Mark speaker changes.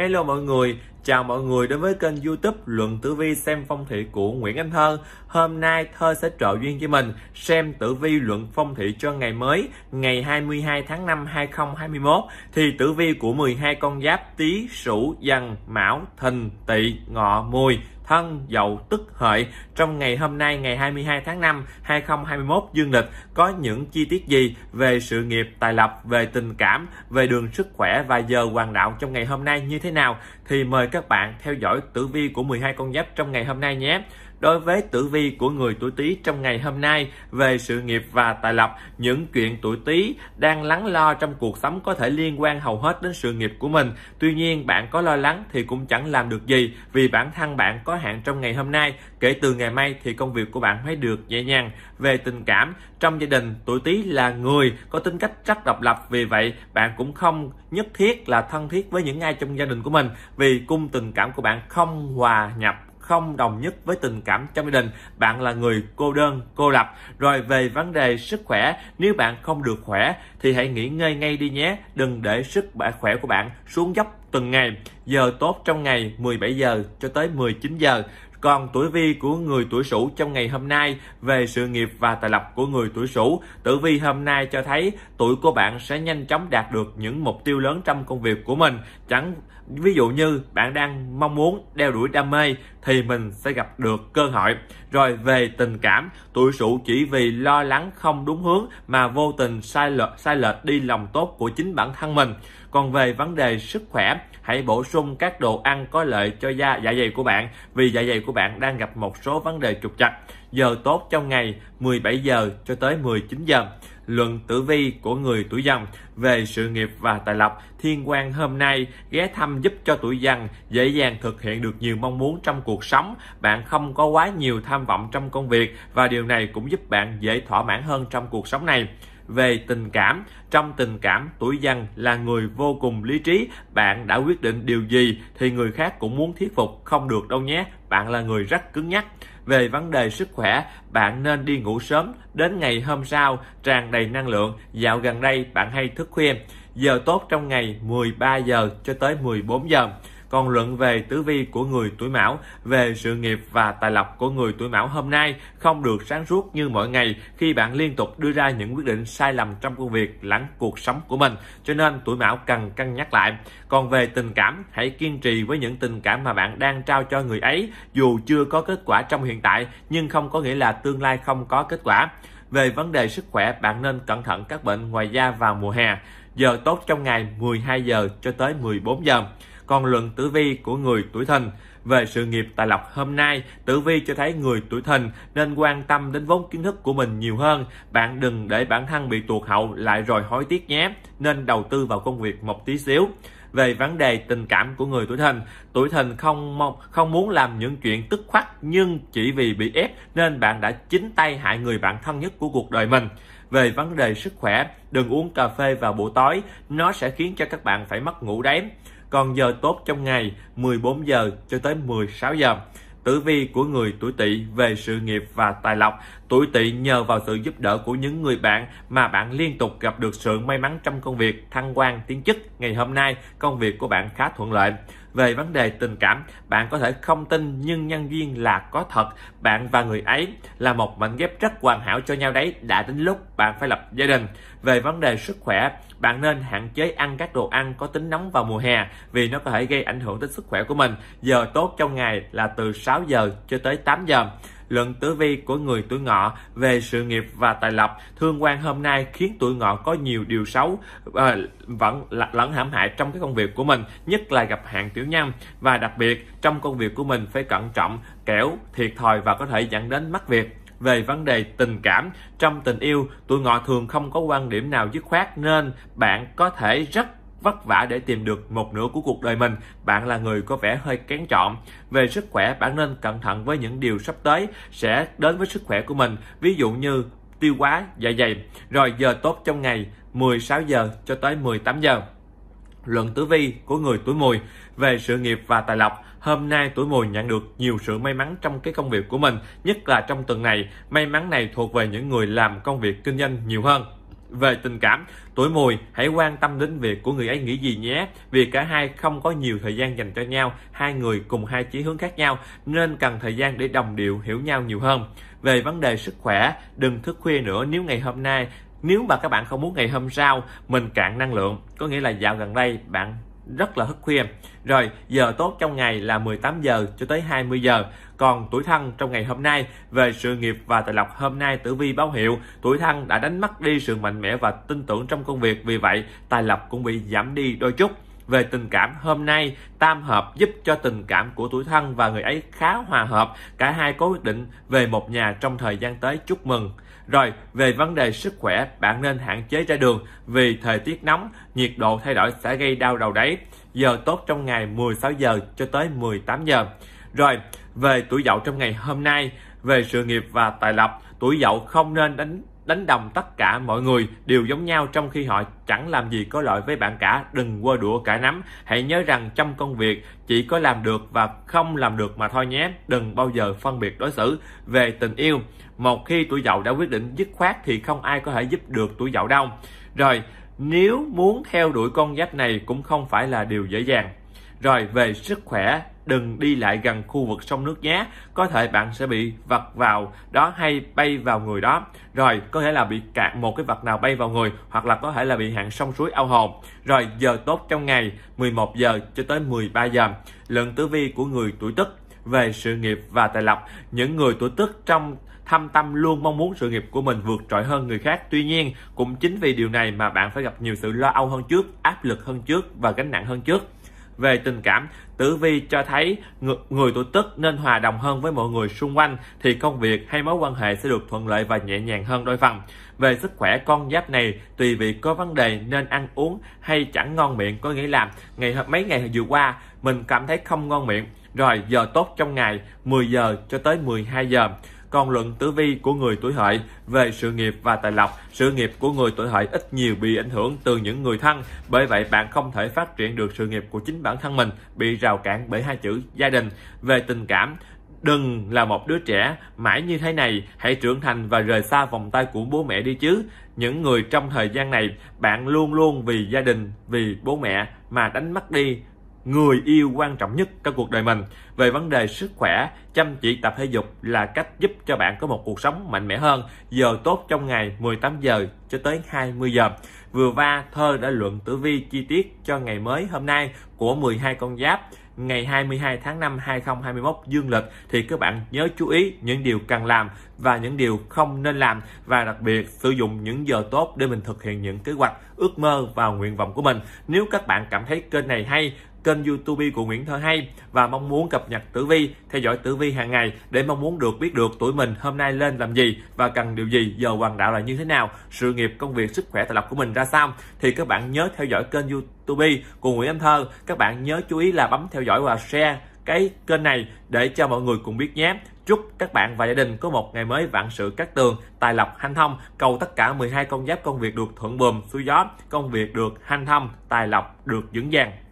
Speaker 1: Hello mọi người, chào mọi người đến với kênh youtube Luận Tử Vi xem phong thủy của Nguyễn Anh Thơ Hôm nay Thơ sẽ trợ duyên cho mình xem tử vi luận phong thủy cho ngày mới ngày 22 tháng 5 2021 thì tử vi của 12 con giáp Tý, Sửu, Dần, Mão, Thìn, Tỵ, Ngọ, Mùi thân dậu tức hợi trong ngày hôm nay ngày 22 tháng 5 2021 dương lịch có những chi tiết gì về sự nghiệp tài lộc về tình cảm về đường sức khỏe và giờ hoàng đạo trong ngày hôm nay như thế nào thì mời các bạn theo dõi tử vi của 12 con giáp trong ngày hôm nay nhé đối với tử vi của người tuổi Tý trong ngày hôm nay về sự nghiệp và tài lộc. Những chuyện tuổi Tý đang lắng lo trong cuộc sống có thể liên quan hầu hết đến sự nghiệp của mình. Tuy nhiên, bạn có lo lắng thì cũng chẳng làm được gì vì bản thân bạn có hạn trong ngày hôm nay. Kể từ ngày mai thì công việc của bạn mới được nhẹ nhàng. Về tình cảm, trong gia đình, tuổi Tý là người có tính cách rất độc lập, vì vậy bạn cũng không nhất thiết là thân thiết với những ai trong gia đình của mình vì cung tình cảm của bạn không hòa nhập không đồng nhất với tình cảm trong gia đình bạn là người cô đơn cô lập rồi về vấn đề sức khỏe nếu bạn không được khỏe thì hãy nghỉ ngơi ngay đi nhé đừng để sức khỏe của bạn xuống dốc từng ngày giờ tốt trong ngày 17 giờ cho tới 19 giờ còn tuổi vi của người tuổi sửu trong ngày hôm nay về sự nghiệp và tài lộc của người tuổi sửu tử vi hôm nay cho thấy tuổi của bạn sẽ nhanh chóng đạt được những mục tiêu lớn trong công việc của mình chẳng ví dụ như bạn đang mong muốn đeo đuổi đam mê thì mình sẽ gặp được cơ hội rồi về tình cảm tuổi sửu chỉ vì lo lắng không đúng hướng mà vô tình sai lệch sai lệch đi lòng tốt của chính bản thân mình còn về vấn đề sức khỏe hãy bổ sung các đồ ăn có lợi cho da dạ dày của bạn vì dạ dày của bạn đang gặp một số vấn đề trục trặc giờ tốt trong ngày 17 giờ cho tới 19 giờ. Luận tử vi của người tuổi dần về sự nghiệp và tài lộc, thiên quan hôm nay ghé thăm giúp cho tuổi dần dễ dàng thực hiện được nhiều mong muốn trong cuộc sống, bạn không có quá nhiều tham vọng trong công việc và điều này cũng giúp bạn dễ thỏa mãn hơn trong cuộc sống này về tình cảm trong tình cảm tuổi dần là người vô cùng lý trí bạn đã quyết định điều gì thì người khác cũng muốn thuyết phục không được đâu nhé bạn là người rất cứng nhắc về vấn đề sức khỏe, bạn nên đi ngủ sớm, đến ngày hôm sau tràn đầy năng lượng. Dạo gần đây bạn hay thức khuya, giờ tốt trong ngày 13 giờ cho tới 14 giờ còn luận về tứ vi của người tuổi mão về sự nghiệp và tài lộc của người tuổi mão hôm nay không được sáng suốt như mọi ngày khi bạn liên tục đưa ra những quyết định sai lầm trong công việc lẫn cuộc sống của mình cho nên tuổi mão cần cân nhắc lại còn về tình cảm hãy kiên trì với những tình cảm mà bạn đang trao cho người ấy dù chưa có kết quả trong hiện tại nhưng không có nghĩa là tương lai không có kết quả về vấn đề sức khỏe bạn nên cẩn thận các bệnh ngoài da vào mùa hè giờ tốt trong ngày 12 giờ cho tới 14 giờ còn luận tử vi của người tuổi thìn về sự nghiệp tài lộc hôm nay, tử vi cho thấy người tuổi thìn nên quan tâm đến vốn kiến thức của mình nhiều hơn. Bạn đừng để bản thân bị tuột hậu lại rồi hối tiếc nhé, nên đầu tư vào công việc một tí xíu về vấn đề tình cảm của người tuổi thìn tuổi thìn không mong không muốn làm những chuyện tức khoắt nhưng chỉ vì bị ép nên bạn đã chính tay hại người bạn thân nhất của cuộc đời mình về vấn đề sức khỏe đừng uống cà phê vào buổi tối nó sẽ khiến cho các bạn phải mất ngủ đấy còn giờ tốt trong ngày 14 giờ cho tới 16 giờ. Tử vi của người tuổi tỵ về sự nghiệp và tài lộc. Tuổi tỵ nhờ vào sự giúp đỡ của những người bạn mà bạn liên tục gặp được sự may mắn trong công việc, thăng quan, tiến chức. Ngày hôm nay, công việc của bạn khá thuận lợi về vấn đề tình cảm bạn có thể không tin nhưng nhân viên là có thật bạn và người ấy là một mảnh ghép rất hoàn hảo cho nhau đấy đã đến lúc bạn phải lập gia đình về vấn đề sức khỏe bạn nên hạn chế ăn các đồ ăn có tính nóng vào mùa hè vì nó có thể gây ảnh hưởng tới sức khỏe của mình giờ tốt trong ngày là từ 6 giờ cho tới 8 giờ luận tử vi của người tuổi ngọ về sự nghiệp và tài lộc thương quan hôm nay khiến tuổi ngọ có nhiều điều xấu và ờ, vẫn lẫn hãm hại trong cái công việc của mình nhất là gặp hạn tiểu nhân và đặc biệt trong công việc của mình phải cẩn trọng kẻo thiệt thòi và có thể dẫn đến mất việc về vấn đề tình cảm trong tình yêu tuổi ngọ thường không có quan điểm nào dứt khoát nên bạn có thể rất vất vả để tìm được một nửa của cuộc đời mình, bạn là người có vẻ hơi kén chọn. Về sức khỏe, bạn nên cẩn thận với những điều sắp tới sẽ đến với sức khỏe của mình, ví dụ như tiêu quá, dạ dày. Rồi giờ tốt trong ngày 16 giờ cho tới 18 giờ. Luận tử vi của người tuổi mùi về sự nghiệp và tài lộc hôm nay tuổi mùi nhận được nhiều sự may mắn trong cái công việc của mình nhất là trong tuần này may mắn này thuộc về những người làm công việc kinh doanh nhiều hơn về tình cảm tuổi mùi hãy quan tâm đến việc của người ấy nghĩ gì nhé vì cả hai không có nhiều thời gian dành cho nhau hai người cùng hai chí hướng khác nhau nên cần thời gian để đồng điệu hiểu nhau nhiều hơn về vấn đề sức khỏe đừng thức khuya nữa nếu ngày hôm nay nếu mà các bạn không muốn ngày hôm sau mình cạn năng lượng có nghĩa là dạo gần đây bạn rất là thức khuya rồi giờ tốt trong ngày là 18 giờ cho tới 20 giờ còn tuổi thân trong ngày hôm nay về sự nghiệp và tài lộc hôm nay tử vi báo hiệu tuổi thân đã đánh mất đi sự mạnh mẽ và tin tưởng trong công việc vì vậy tài lộc cũng bị giảm đi đôi chút về tình cảm hôm nay tam hợp giúp cho tình cảm của tuổi thân và người ấy khá hòa hợp cả hai có quyết định về một nhà trong thời gian tới chúc mừng rồi, về vấn đề sức khỏe, bạn nên hạn chế ra đường vì thời tiết nóng, nhiệt độ thay đổi sẽ gây đau đầu đấy. Giờ tốt trong ngày 16 giờ cho tới 18 giờ. Rồi, về tuổi dậu trong ngày hôm nay, về sự nghiệp và tài lộc, tuổi dậu không nên đánh đánh đồng tất cả mọi người đều giống nhau trong khi họ chẳng làm gì có lợi với bạn cả đừng quơ đũa cả nắm hãy nhớ rằng trong công việc chỉ có làm được và không làm được mà thôi nhé đừng bao giờ phân biệt đối xử về tình yêu một khi tuổi dậu đã quyết định dứt khoát thì không ai có thể giúp được tuổi dậu đâu rồi nếu muốn theo đuổi con giáp này cũng không phải là điều dễ dàng rồi về sức khỏe đừng đi lại gần khu vực sông nước nhé có thể bạn sẽ bị vật vào đó hay bay vào người đó rồi có thể là bị cạn một cái vật nào bay vào người hoặc là có thể là bị hạn sông suối ao hồ rồi giờ tốt trong ngày 11 giờ cho tới 13 giờ lượng tử vi của người tuổi tức về sự nghiệp và tài lộc những người tuổi tức trong thâm tâm luôn mong muốn sự nghiệp của mình vượt trội hơn người khác tuy nhiên cũng chính vì điều này mà bạn phải gặp nhiều sự lo âu hơn trước áp lực hơn trước và gánh nặng hơn trước về tình cảm tử vi cho thấy người tuổi tức nên hòa đồng hơn với mọi người xung quanh thì công việc hay mối quan hệ sẽ được thuận lợi và nhẹ nhàng hơn đôi phần về sức khỏe con giáp này tùy vì có vấn đề nên ăn uống hay chẳng ngon miệng có nghĩa là ngày mấy ngày vừa qua mình cảm thấy không ngon miệng rồi giờ tốt trong ngày 10 giờ cho tới 12 giờ còn luận tử vi của người tuổi hợi về sự nghiệp và tài lộc sự nghiệp của người tuổi hợi ít nhiều bị ảnh hưởng từ những người thân bởi vậy bạn không thể phát triển được sự nghiệp của chính bản thân mình bị rào cản bởi hai chữ gia đình về tình cảm đừng là một đứa trẻ mãi như thế này hãy trưởng thành và rời xa vòng tay của bố mẹ đi chứ những người trong thời gian này bạn luôn luôn vì gia đình vì bố mẹ mà đánh mất đi người yêu quan trọng nhất trong cuộc đời mình về vấn đề sức khỏe chăm chỉ tập thể dục là cách giúp cho bạn có một cuộc sống mạnh mẽ hơn giờ tốt trong ngày 18 giờ cho tới 20 giờ vừa va thơ đã luận tử vi chi tiết cho ngày mới hôm nay của 12 con giáp ngày 22 tháng 5 2021 dương lịch thì các bạn nhớ chú ý những điều cần làm và những điều không nên làm và đặc biệt sử dụng những giờ tốt để mình thực hiện những kế hoạch ước mơ và nguyện vọng của mình nếu các bạn cảm thấy kênh này hay kênh youtube của Nguyễn Thơ Hay và mong muốn cập nhật tử vi, theo dõi tử vi hàng ngày để mong muốn được biết được tuổi mình hôm nay lên làm gì và cần điều gì, giờ hoàng đạo là như thế nào, sự nghiệp, công việc, sức khỏe, tài lộc của mình ra sao thì các bạn nhớ theo dõi kênh youtube của Nguyễn Anh Thơ. Các bạn nhớ chú ý là bấm theo dõi và share cái kênh này để cho mọi người cùng biết nhé. Chúc các bạn và gia đình có một ngày mới vạn sự cát tường, tài lộc hanh thông, cầu tất cả 12 con giáp công việc được thuận buồm xuôi gió, công việc được hanh thông, tài lộc được vững vàng.